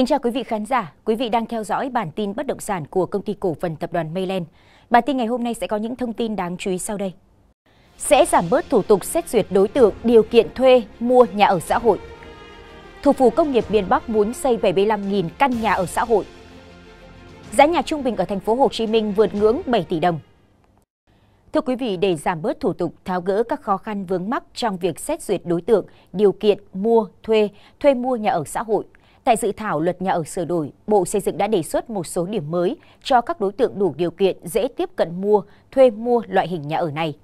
Kính chào quý vị khán giả, quý vị đang theo dõi bản tin bất động sản của công ty cổ phần tập đoàn Mayland. Bản tin ngày hôm nay sẽ có những thông tin đáng chú ý sau đây. Sẽ giảm bớt thủ tục xét duyệt đối tượng điều kiện thuê, mua nhà ở xã hội. Thủ phủ công nghiệp miền Bắc muốn xây 75.000 căn nhà ở xã hội. Giá nhà trung bình ở thành phố Hồ Chí Minh vượt ngưỡng 7 tỷ đồng. Thưa quý vị, để giảm bớt thủ tục tháo gỡ các khó khăn vướng mắc trong việc xét duyệt đối tượng, điều kiện mua, thuê, thuê mua nhà ở xã hội Tại dự thảo luật nhà ở sửa đổi, Bộ Xây dựng đã đề xuất một số điểm mới cho các đối tượng đủ điều kiện dễ tiếp cận mua, thuê mua loại hình nhà ở này.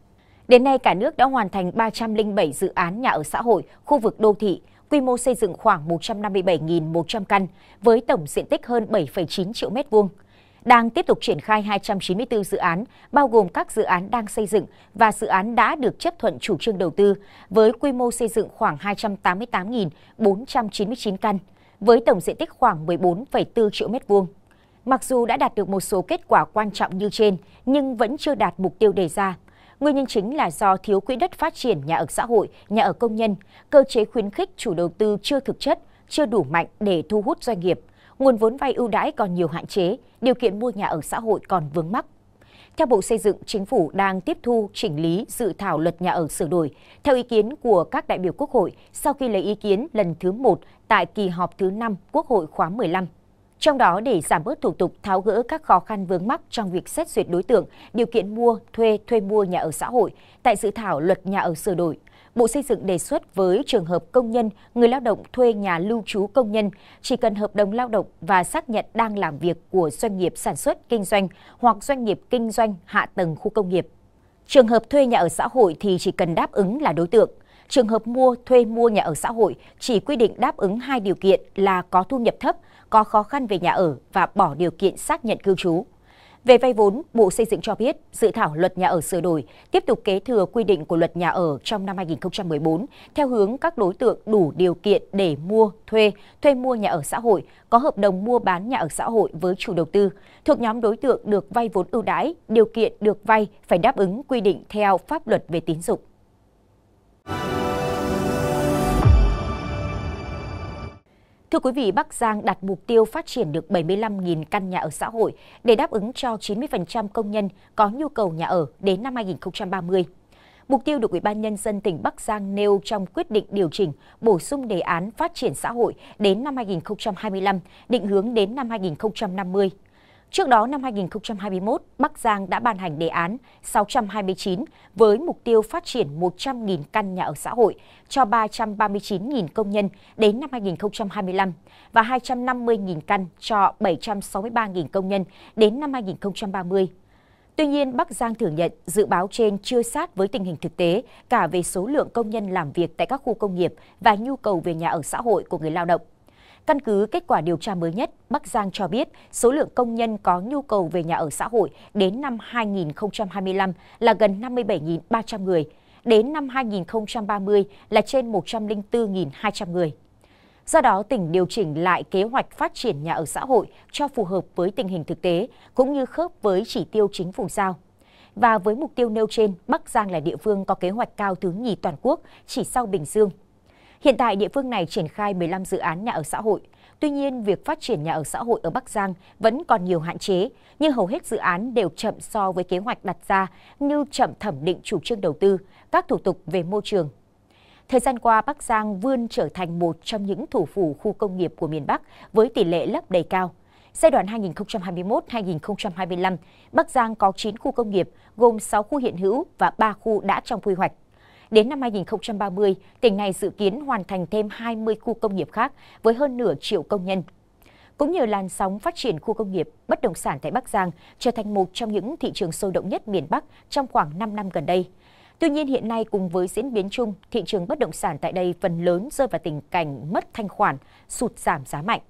Đến nay, cả nước đã hoàn thành 307 dự án nhà ở xã hội, khu vực đô thị, quy mô xây dựng khoảng 157.100 căn, với tổng diện tích hơn 7,9 triệu mét vuông. Đang tiếp tục triển khai 294 dự án, bao gồm các dự án đang xây dựng và dự án đã được chấp thuận chủ trương đầu tư, với quy mô xây dựng khoảng 288.499 căn với tổng diện tích khoảng 14,4 triệu mét vuông. Mặc dù đã đạt được một số kết quả quan trọng như trên, nhưng vẫn chưa đạt mục tiêu đề ra. Nguyên nhân chính là do thiếu quỹ đất phát triển nhà ở xã hội, nhà ở công nhân, cơ chế khuyến khích chủ đầu tư chưa thực chất, chưa đủ mạnh để thu hút doanh nghiệp, nguồn vốn vay ưu đãi còn nhiều hạn chế, điều kiện mua nhà ở xã hội còn vướng mắc. Theo Bộ Xây dựng, Chính phủ đang tiếp thu chỉnh lý dự thảo luật nhà ở sửa đổi. Theo ý kiến của các đại biểu Quốc hội, sau khi lấy ý kiến lần thứ 1 tại kỳ họp thứ 5 Quốc hội khóa 15, trong đó để giảm bớt thủ tục tháo gỡ các khó khăn vướng mắc trong việc xét duyệt đối tượng, điều kiện mua, thuê, thuê mua nhà ở xã hội tại dự thảo luật nhà ở sửa đổi Bộ Xây dựng đề xuất với trường hợp công nhân, người lao động thuê nhà lưu trú công nhân chỉ cần hợp đồng lao động và xác nhận đang làm việc của doanh nghiệp sản xuất kinh doanh hoặc doanh nghiệp kinh doanh hạ tầng khu công nghiệp. Trường hợp thuê nhà ở xã hội thì chỉ cần đáp ứng là đối tượng. Trường hợp mua thuê mua nhà ở xã hội chỉ quy định đáp ứng hai điều kiện là có thu nhập thấp, có khó khăn về nhà ở và bỏ điều kiện xác nhận cư trú. Về vay vốn, Bộ Xây dựng cho biết dự thảo luật nhà ở sửa đổi tiếp tục kế thừa quy định của luật nhà ở trong năm 2014 theo hướng các đối tượng đủ điều kiện để mua, thuê, thuê mua nhà ở xã hội, có hợp đồng mua bán nhà ở xã hội với chủ đầu tư, thuộc nhóm đối tượng được vay vốn ưu đãi, điều kiện được vay phải đáp ứng quy định theo pháp luật về tín dụng. Thưa quý vị, Bắc Giang đặt mục tiêu phát triển được 75.000 căn nhà ở xã hội để đáp ứng cho 90% công nhân có nhu cầu nhà ở đến năm 2030. Mục tiêu được Ủy ban nhân dân tỉnh Bắc Giang nêu trong quyết định điều chỉnh, bổ sung đề án phát triển xã hội đến năm 2025, định hướng đến năm 2050. Trước đó, năm 2021, Bắc Giang đã ban hành đề án 629 với mục tiêu phát triển 100.000 căn nhà ở xã hội cho 339.000 công nhân đến năm 2025 và 250.000 căn cho 763.000 công nhân đến năm 2030. Tuy nhiên, Bắc Giang thừa nhận dự báo trên chưa sát với tình hình thực tế cả về số lượng công nhân làm việc tại các khu công nghiệp và nhu cầu về nhà ở xã hội của người lao động. Căn cứ kết quả điều tra mới nhất, Bắc Giang cho biết số lượng công nhân có nhu cầu về nhà ở xã hội đến năm 2025 là gần 57.300 người, đến năm 2030 là trên 104.200 người. Do đó, tỉnh điều chỉnh lại kế hoạch phát triển nhà ở xã hội cho phù hợp với tình hình thực tế, cũng như khớp với chỉ tiêu chính phủ giao. Và với mục tiêu nêu trên, Bắc Giang là địa phương có kế hoạch cao thứ nhì toàn quốc, chỉ sau Bình Dương Hiện tại, địa phương này triển khai 15 dự án nhà ở xã hội. Tuy nhiên, việc phát triển nhà ở xã hội ở Bắc Giang vẫn còn nhiều hạn chế, nhưng hầu hết dự án đều chậm so với kế hoạch đặt ra như chậm thẩm định chủ trương đầu tư, các thủ tục về môi trường. Thời gian qua, Bắc Giang vươn trở thành một trong những thủ phủ khu công nghiệp của miền Bắc với tỷ lệ lấp đầy cao. Giai đoạn 2021-2025, Bắc Giang có 9 khu công nghiệp, gồm 6 khu hiện hữu và 3 khu đã trong quy hoạch. Đến năm 2030, tỉnh này dự kiến hoàn thành thêm 20 khu công nghiệp khác với hơn nửa triệu công nhân. Cũng nhờ làn sóng phát triển khu công nghiệp, bất động sản tại Bắc Giang trở thành một trong những thị trường sôi động nhất miền Bắc trong khoảng 5 năm gần đây. Tuy nhiên hiện nay cùng với diễn biến chung, thị trường bất động sản tại đây phần lớn rơi vào tình cảnh mất thanh khoản, sụt giảm giá mạnh.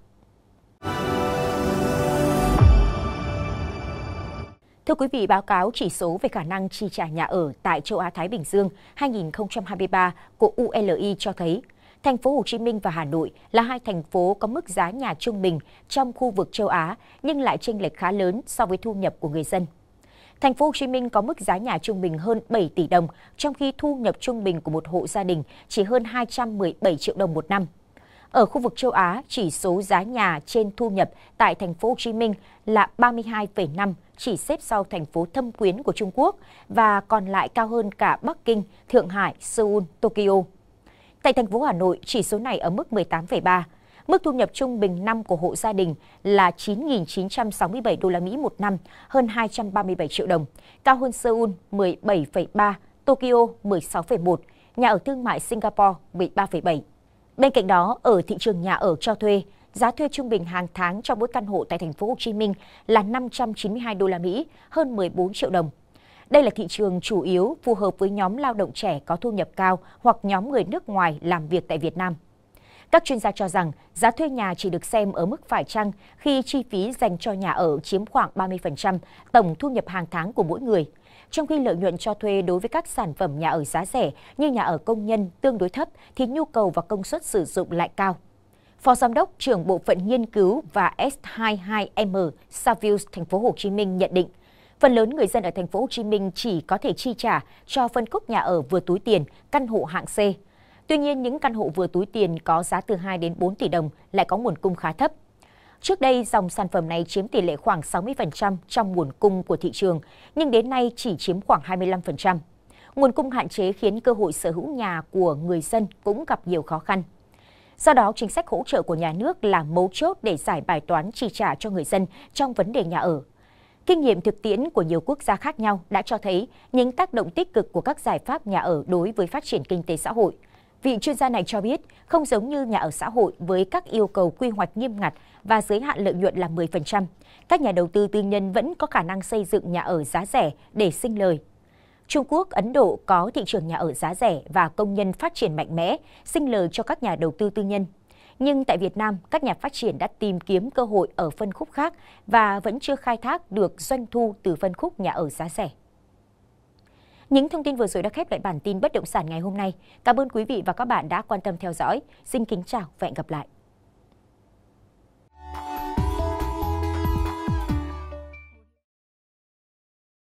Thưa quý vị, báo cáo chỉ số về khả năng chi trả nhà ở tại châu Á Thái Bình Dương 2023 của ULI cho thấy Thành phố Hồ Chí Minh và Hà Nội là hai thành phố có mức giá nhà trung bình trong khu vực châu Á nhưng lại chênh lệch khá lớn so với thu nhập của người dân. Thành phố Hồ Chí Minh có mức giá nhà trung bình hơn 7 tỷ đồng, trong khi thu nhập trung bình của một hộ gia đình chỉ hơn 217 triệu đồng một năm. Ở khu vực châu Á, chỉ số giá nhà trên thu nhập tại thành phố Hồ Chí Minh là 32,5, chỉ xếp sau thành phố thâm quyến của Trung Quốc và còn lại cao hơn cả Bắc Kinh, Thượng Hải, Seoul, Tokyo. Tại thành phố Hà Nội, chỉ số này ở mức 18,3. Mức thu nhập trung bình năm của hộ gia đình là 9.967 đô la Mỹ một năm, hơn 237 triệu đồng, cao hơn Seoul 17,3, Tokyo 16,1, nhà ở thương mại Singapore 13,7. Bên cạnh đó, ở thị trường nhà ở cho thuê, giá thuê trung bình hàng tháng cho mỗi căn hộ tại thành phố Hồ Chí Minh là 592 đô la Mỹ, hơn 14 triệu đồng. Đây là thị trường chủ yếu phù hợp với nhóm lao động trẻ có thu nhập cao hoặc nhóm người nước ngoài làm việc tại Việt Nam. Các chuyên gia cho rằng giá thuê nhà chỉ được xem ở mức phải chăng khi chi phí dành cho nhà ở chiếm khoảng 30% tổng thu nhập hàng tháng của mỗi người – trong khi lợi nhuận cho thuê đối với các sản phẩm nhà ở giá rẻ như nhà ở công nhân tương đối thấp thì nhu cầu và công suất sử dụng lại cao. Phó Giám đốc trưởng Bộ phận Nghiên cứu và S22M Savills Thành phố Hồ Chí Minh nhận định, phần lớn người dân ở Thành phố Hồ Chí Minh chỉ có thể chi trả cho phân khúc nhà ở vừa túi tiền, căn hộ hạng C. Tuy nhiên, những căn hộ vừa túi tiền có giá từ 2 đến 4 tỷ đồng lại có nguồn cung khá thấp. Trước đây, dòng sản phẩm này chiếm tỷ lệ khoảng 60% trong nguồn cung của thị trường, nhưng đến nay chỉ chiếm khoảng 25%. Nguồn cung hạn chế khiến cơ hội sở hữu nhà của người dân cũng gặp nhiều khó khăn. Do đó, chính sách hỗ trợ của nhà nước là mấu chốt để giải bài toán chi trả cho người dân trong vấn đề nhà ở. Kinh nghiệm thực tiễn của nhiều quốc gia khác nhau đã cho thấy những tác động tích cực của các giải pháp nhà ở đối với phát triển kinh tế xã hội – Vị chuyên gia này cho biết, không giống như nhà ở xã hội với các yêu cầu quy hoạch nghiêm ngặt và giới hạn lợi nhuận là 10%, các nhà đầu tư tư nhân vẫn có khả năng xây dựng nhà ở giá rẻ để sinh lời. Trung Quốc, Ấn Độ có thị trường nhà ở giá rẻ và công nhân phát triển mạnh mẽ, sinh lời cho các nhà đầu tư tư nhân. Nhưng tại Việt Nam, các nhà phát triển đã tìm kiếm cơ hội ở phân khúc khác và vẫn chưa khai thác được doanh thu từ phân khúc nhà ở giá rẻ. Những thông tin vừa rồi đã khép lại bản tin bất động sản ngày hôm nay. Cảm ơn quý vị và các bạn đã quan tâm theo dõi. Xin kính chào và hẹn gặp lại.